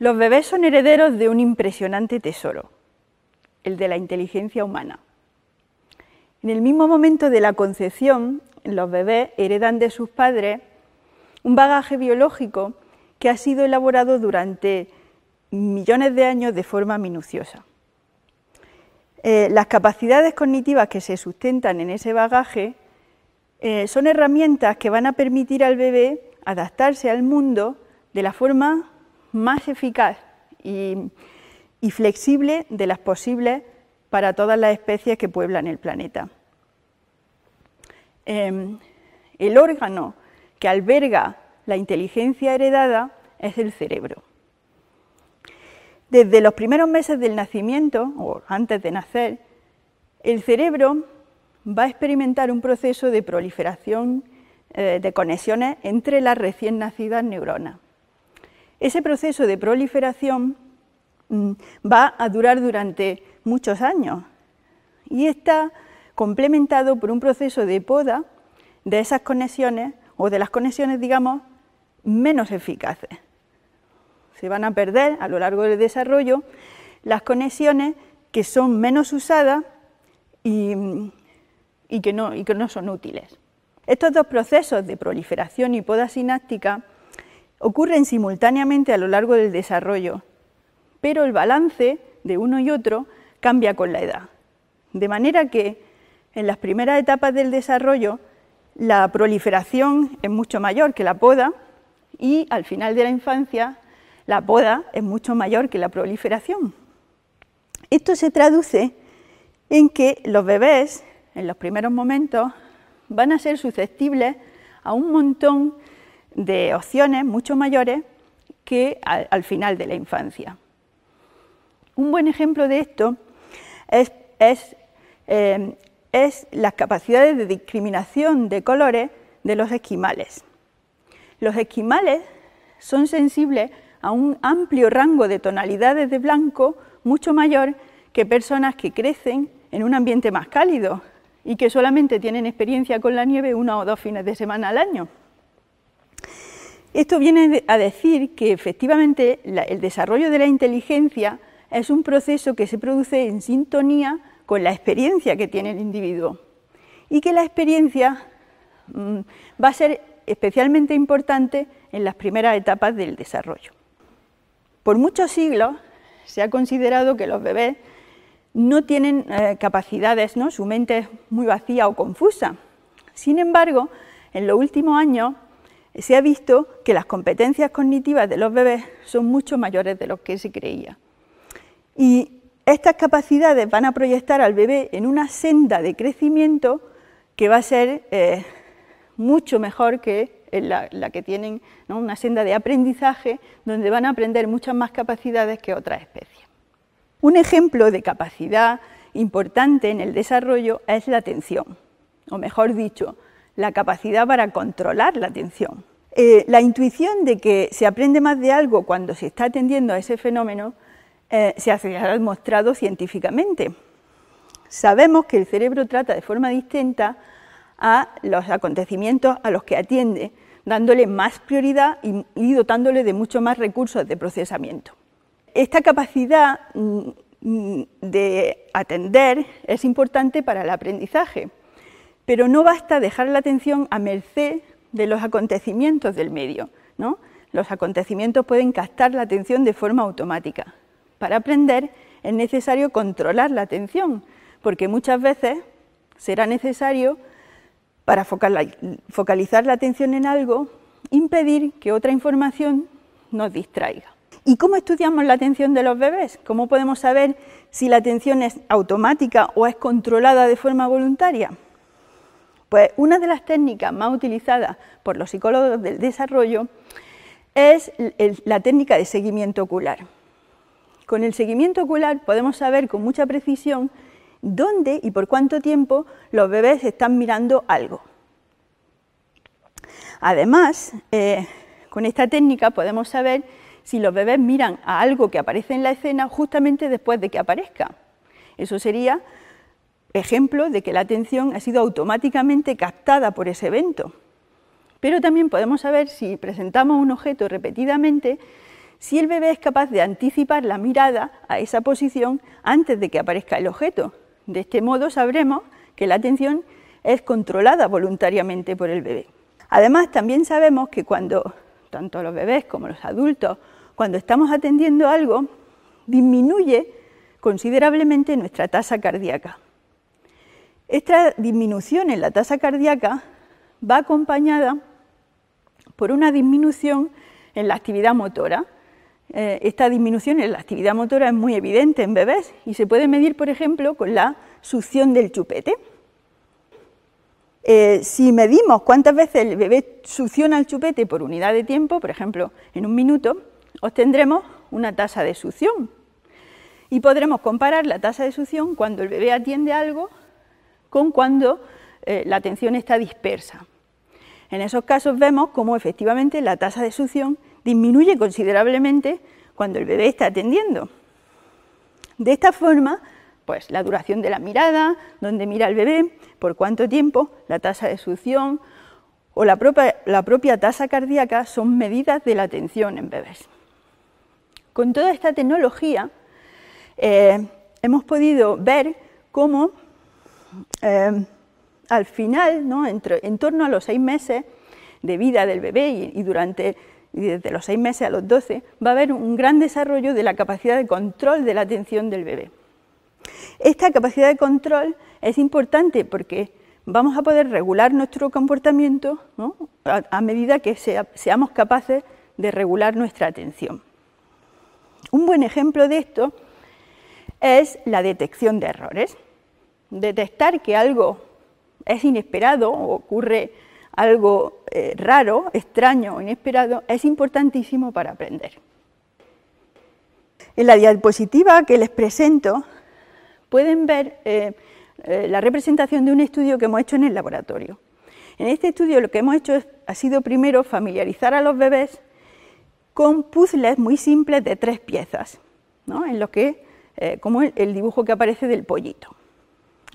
Los bebés son herederos de un impresionante tesoro, el de la inteligencia humana. En el mismo momento de la concepción, los bebés heredan de sus padres un bagaje biológico que ha sido elaborado durante millones de años de forma minuciosa. Eh, las capacidades cognitivas que se sustentan en ese bagaje eh, son herramientas que van a permitir al bebé adaptarse al mundo de la forma más eficaz y, flexible de las posibles para todas las especies que pueblan el planeta. Em, el órgano que alberga la inteligencia heredada es el cerebro. Desde los primeros meses del nacimiento, o antes de nacer, el cerebro va a experimentar un proceso de proliferación eh, de conexiones entre las recién nacidas neuronas. Ese proceso de proliferación mm, va a durar durante muchos años y está complementado por un proceso de poda de esas conexiones o de las conexiones, digamos, menos eficaces. Se van a perder a lo largo del desarrollo las conexiones que son menos usadas y, mm, que, no, y que no son útiles. Estos dos procesos de proliferación y poda sináptica ocurren simultáneamente a lo largo del desarrollo, pero el balance de uno y otro cambia con la edad. De manera que en las primeras etapas del desarrollo la proliferación es mucho mayor que la poda y al final de la infancia la poda es mucho mayor que la proliferación. Esto se traduce en que los bebés en los primeros momentos van a ser susceptibles a un montón de opciones mucho mayores que al, final de la infancia. Un buen ejemplo de esto es, em, es las capacidades de discriminación de colores de los esquimales. Los esquimales son sensibles a un amplio rango de tonalidades de blanco mucho mayor que personas que crecen en un ambiente más cálido y que solamente tienen experiencia con la nieve una o dos fines de semana al año. Esto viene a decir que efectivamente el desarrollo de la inteligencia es un proceso que se produce en sintonía con la experiencia que tiene el individuo y que la experiencia mm, va a ser especialmente importante en las primeras etapas del desarrollo. Por muchos siglos se ha considerado que los bebés no tienen eh, capacidades, su mente es muy vacía o confusa. Sin embargo, en los últimos años se ha visto que las competencias cognitivas de los bebés son mucho mayores de lo que se creía. Y estas capacidades van a proyectar al bebé en una senda de crecimiento que va a ser eh, mucho mejor que la, que tienen, una senda de aprendizaje donde van a aprender muchas más capacidades que otras especies. Un ejemplo de capacidad importante en el desarrollo es la atención, o mejor dicho, la capacidad para controlar la atención. Eh, la intuición de que se aprende más de algo cuando se está atendiendo a ese fenómeno eh, se ha demostrado científicamente. Sabemos que el cerebro trata de forma distinta a los acontecimientos a los que atiende, dándole más prioridad y, y dotándole de muchos más recursos de procesamiento. Esta capacidad mm, mm, de atender es importante para el aprendizaje pero no basta dejar la atención a merced de los acontecimientos del medio. ¿no? Los acontecimientos pueden captar la atención de forma automática. Para aprender es necesario controlar la atención, porque muchas veces será necesario, para focalizar la atención en algo, impedir que otra información nos distraiga. ¿Y cómo estudiamos la atención de los bebés? ¿Cómo podemos saber si la atención es automática o es controlada de forma voluntaria? Pues una de las técnicas más utilizadas por los psicólogos del desarrollo es la técnica de seguimiento ocular. Con el seguimiento ocular podemos saber con mucha precisión dónde y por cuánto tiempo los bebés están mirando algo. Además, eh, con esta técnica podemos saber si los bebés miran a algo que aparece en la escena justamente después de que aparezca. Eso sería ejemplo de que la atención ha sido automáticamente captada por ese evento. Pero también podemos saber si presentamos un objeto repetidamente, si el bebé es capaz de anticipar la mirada a esa posición antes de que aparezca el objeto. De este modo sabremos que la atención es controlada voluntariamente por el bebé. Además, también sabemos que cuando tanto los bebés como los adultos, cuando estamos atendiendo algo, disminuye considerablemente nuestra tasa cardíaca. Esta disminución en la tasa cardíaca va acompañada por una disminución en la actividad motora. Eh, esta disminución en la actividad motora es muy evidente en bebés y se puede medir, por ejemplo, con la succión del chupete. Eh, si medimos cuántas veces el bebé succiona el chupete por unidad de tiempo, por ejemplo, en un minuto, obtendremos una tasa de succión. Y podremos comparar la tasa de succión cuando el bebé atiende algo con cuando eh, la atención está dispersa. En esos casos vemos cómo efectivamente la tasa de succión disminuye considerablemente cuando el bebé está atendiendo. De esta forma, pues la duración de la mirada, dónde mira el bebé, por cuánto tiempo, la tasa de succión o la propia, tasa cardíaca son medidas de la atención en bebés. Con toda esta tecnología eh, hemos podido ver cómo Em, al final, en torno a los seis meses de vida del bebé y, durante desde los seis meses a los doce, va a haber un gran desarrollo de la capacidad de control de la atención del bebé. Esta capacidad de control es importante porque vamos a poder regular nuestro comportamiento a, medida que seamos capaces de regular nuestra atención. Un buen ejemplo de esto es la detección de errores detectar que algo es inesperado, o ocurre algo eh, raro, extraño o inesperado, es importantísimo para aprender. En la diapositiva que les presento pueden ver eh, eh, la representación de un estudio que hemos hecho en el laboratorio. En este estudio lo que hemos hecho ha sido primero familiarizar a los bebés con puzzles muy simples de tres piezas, en que, como el dibujo que aparece del pollito.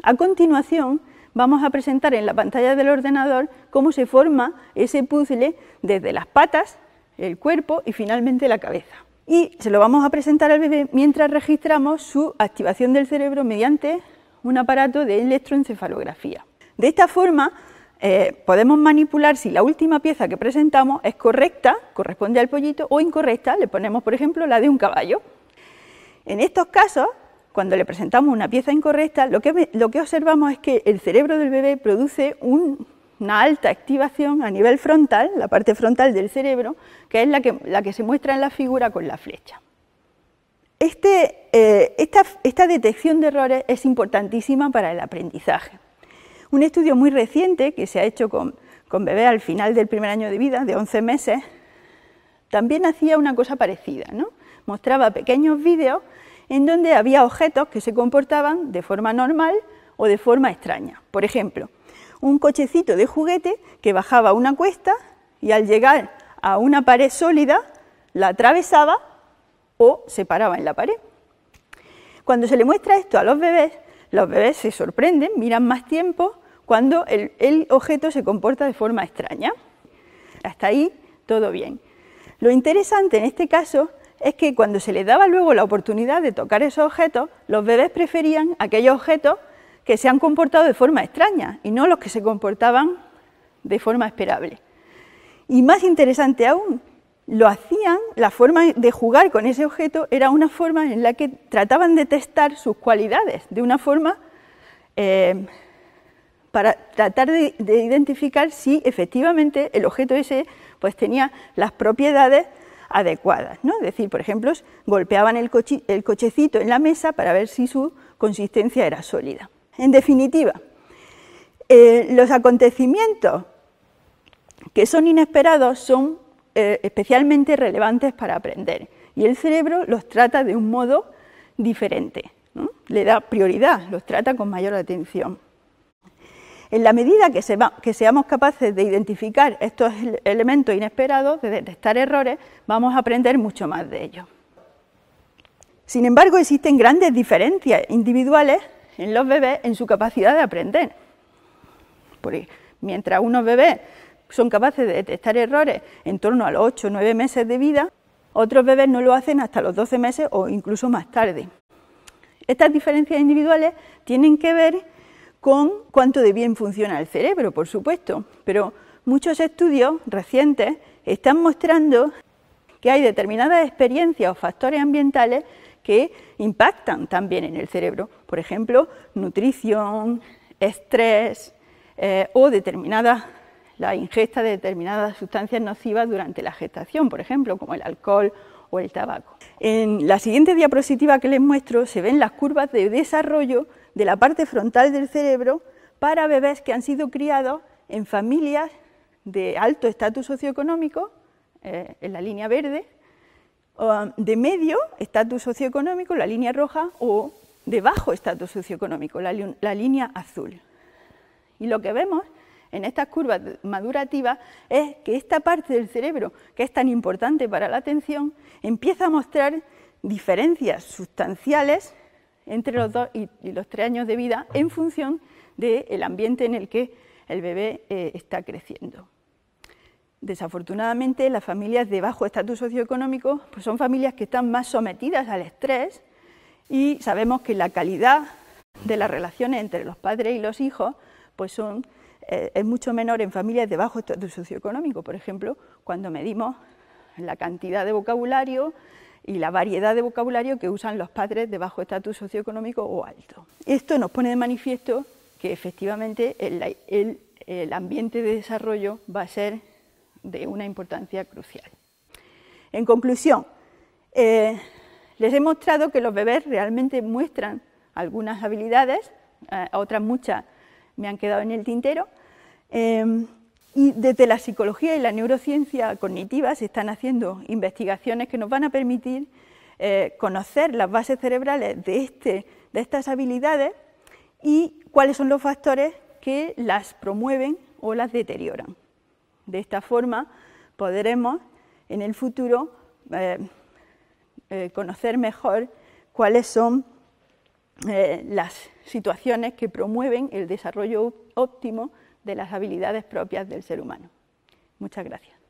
A continuación, vamos a presentar en la pantalla del ordenador cómo se forma ese puzzle desde las patas, el cuerpo y finalmente la cabeza. Y se lo vamos a presentar al bebé mientras registramos su activación del cerebro mediante un aparato de electroencefalografía. De esta forma, eh, podemos manipular si la última pieza que presentamos es correcta, corresponde al pollito, o incorrecta, le ponemos, por ejemplo, la de un caballo. En estos casos, cuando le presentamos una pieza incorrecta, lo que, observamos es que el cerebro del bebé produce una alta activación a nivel frontal, la parte frontal del cerebro, que es la que, se muestra en la figura con la flecha. Este, eh, esta, detección de errores es importantísima para el aprendizaje. Un estudio muy reciente que se ha hecho con, con bebés al final del primer año de vida, de 11 meses, también hacía una cosa parecida. ¿no? mostraba pequeños vídeos en donde había objetos que se comportaban de forma normal o de forma extraña. Por ejemplo, un cochecito de juguete que bajaba una cuesta y al llegar a una pared sólida la atravesaba o se paraba en la pared. Cuando se le muestra esto a los bebés, los bebés se sorprenden, miran más tiempo cuando el, objeto se comporta de forma extraña. Hasta ahí todo bien. Lo interesante en este caso es que cuando se les daba luego la oportunidad de tocar esos objetos, los bebés preferían aquellos objetos que se han comportado de forma extraña y no los que se comportaban de forma esperable. Y más interesante aún, lo hacían, la forma de jugar con ese objeto era una forma en la que trataban de testar sus cualidades, de una forma eh, para tratar de, identificar si efectivamente el objeto ese pues, tenía las propiedades adecuadas. Es decir, por ejemplo, golpeaban el, cochecito en la mesa para ver si su consistencia era sólida. En definitiva, eh, los acontecimientos que son inesperados son eh, especialmente relevantes para aprender y el cerebro los trata de un modo diferente, le da prioridad, los trata con mayor atención. En la medida que, seamos capaces de identificar estos elementos inesperados, de detectar errores, vamos a aprender mucho más de ellos. Sin embargo, existen grandes diferencias individuales en los bebés en su capacidad de aprender. Porque mientras unos bebés son capaces de detectar errores en torno a los 8 o 9 meses de vida, otros bebés no lo hacen hasta los 12 meses o incluso más tarde. Estas diferencias individuales tienen que ver con cuánto de bien funciona el cerebro, por supuesto, pero muchos estudios recientes están mostrando que hay determinadas experiencias o factores ambientales que impactan también en el cerebro. Por ejemplo, nutrición, estrés eh, o determinada la ingesta de determinadas sustancias nocivas durante la gestación, por ejemplo, como el alcohol o el tabaco. En la siguiente diapositiva que les muestro se ven las curvas de desarrollo de la parte frontal del cerebro para bebés que han sido criados en familias de alto estatus socioeconómico, eh, en la línea verde, o um, de medio estatus socioeconómico, la línea roja, o de bajo estatus socioeconómico, la línea azul. Y lo que vemos en estas curvas madurativas es que esta parte del cerebro, que es tan importante para la atención, empieza a mostrar diferencias sustanciales entre los dos y, los tres años de vida en función del ambiente en el que el bebé eh, está creciendo. Desafortunadamente, las familias de bajo estatus socioeconómico pues son familias que están más sometidas al estrés y sabemos que la calidad de las relaciones entre los padres y los hijos pues eh, es mucho menor en familias de bajo estatus socioeconómico. Por ejemplo, cuando medimos la cantidad de vocabulario, y la variedad de vocabulario que usan los padres de bajo estatus socioeconómico o alto. Esto nos pone de manifiesto que efectivamente el, ambiente de desarrollo va a ser de una importancia crucial. En conclusión, eh, les he mostrado que los bebés realmente muestran algunas habilidades, eh, otras muchas me han quedado en el tintero. Eh, y desde la psicología y la neurociencia cognitiva se están haciendo investigaciones que nos van a permitir eh, conocer las bases cerebrales de, este, de estas habilidades y cuáles son los factores que las promueven o las deterioran. De esta forma podremos en el futuro eh, eh, conocer mejor cuáles son las situaciones que promueven el desarrollo óptimo de las habilidades propias del ser humano. Muchas gracias.